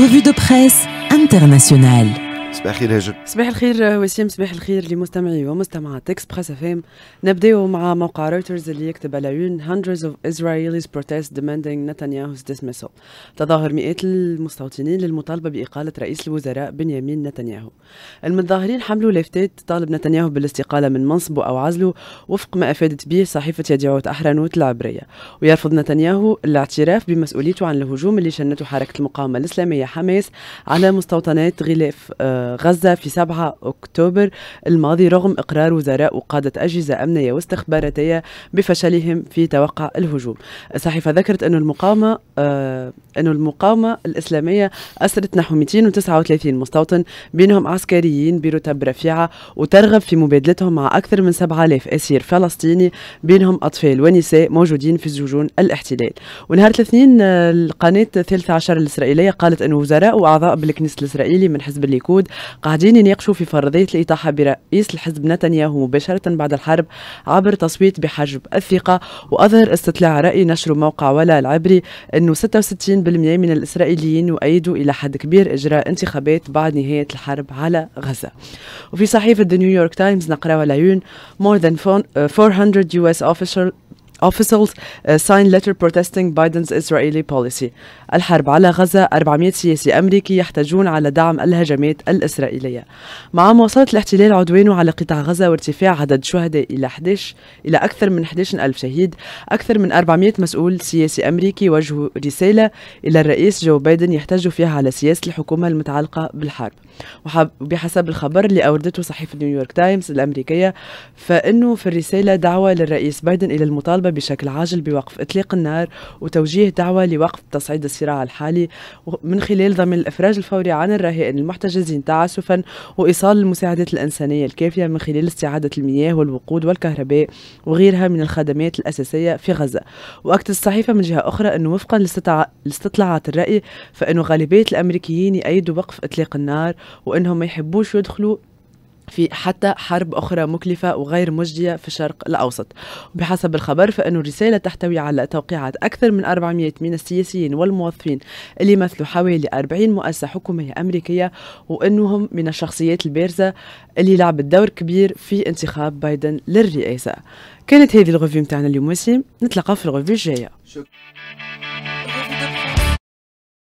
revue de presse internationale. صباح الخير هاجر صباح الخير وسيم صباح الخير لمستمعي ومستمعات اكسبريس اف ام نبداو مع موقع رويترز اللي يكتب على يون hundreds of Israelis protest demanding Netanyahu's dismissal تظاهر مئات المستوطنين للمطالبة بإقالة رئيس الوزراء بنيامين نتنياهو المتظاهرين حملوا لافتات طالب نتنياهو بالاستقالة من منصبه أو عزله وفق ما أفادت به صحيفة يديعوت أحرانوت العبرية ويرفض نتنياهو الاعتراف بمسؤوليته عن الهجوم اللي شنته حركة المقاومة الإسلامية حماس على مستوطنات غلاف آه غزة في 7 أكتوبر الماضي رغم إقرار وزراء وقادة أجهزة أمنية واستخباراتية بفشلهم في توقع الهجوم الصحيفة ذكرت أن المقاومة آه، أن المقاومة الإسلامية أسرت نحو 239 مستوطن بينهم عسكريين برتب رفيعة وترغب في مبادلتهم مع أكثر من 7000 أسير فلسطيني بينهم أطفال ونساء موجودين في سجون الاحتلال ونهار الاثنين آه، القناة الثالثة عشر الإسرائيلية قالت أن وزراء وأعضاء بالكنيسة الإسرائيلي من حزب الليكود قاعدين يناقشوا في فرضية الإطاحة برئيس الحزب نتنياهو مباشرة بعد الحرب عبر تصويت بحجب الثقة وأظهر استطلاع رأي نشر موقع ولا العبري أنه 66% من الإسرائيليين يؤيدوا إلى حد كبير إجراء انتخابات بعد نهاية الحرب على غزة وفي صحيفة The New York Times نقرأ العيون more than 400 US uh, officials officials uh, signed letter protesting Biden's Israeli policy الحرب على غزة 400 سياسي أمريكي يحتجون على دعم الهجمات الإسرائيلية مع مواصلة الاحتلال عدوانه على قطاع غزة وارتفاع عدد شهداء إلى 11 إلى أكثر من 11 ألف شهيد أكثر من 400 مسؤول سياسي أمريكي وجهوا رسالة إلى الرئيس جو بايدن يحتجوا فيها على سياسة الحكومة المتعلقة بالحرب وبحسب الخبر اللي أوردته صحيفة نيويورك تايمز الأمريكية فإنه في الرسالة دعوة للرئيس بايدن إلى المطالبة بشكل عاجل بوقف إطلاق النار وتوجيه دعوة لوقف تصعيد الصراع الحالي من خلال ضمن الإفراج الفوري عن الرهائن المحتجزين تعسفا وإيصال المساعدات الإنسانية الكافية من خلال استعادة المياه والوقود والكهرباء وغيرها من الخدمات الأساسية في غزة وأكد الصحيفة من جهة أخرى أنه وفقا لاستطلاعات الرأي فإنه غالبية الأمريكيين يأيدوا وقف إطلاق النار وأنهم ما يحبوش يدخلوا في حتى حرب أخرى مكلفة وغير مجدية في الشرق الأوسط بحسب الخبر فإن الرسالة تحتوي على توقيعات أكثر من 400 من السياسيين والموظفين اللي يمثلوا حوالي 40 مؤسسة حكومية أمريكية وأنهم من الشخصيات البارزة اللي لعبت دور كبير في انتخاب بايدن للرئاسة كانت هذه الغوفي متاعنا اليوم وسيم نتلقى في الغوفي الجاية شكرا.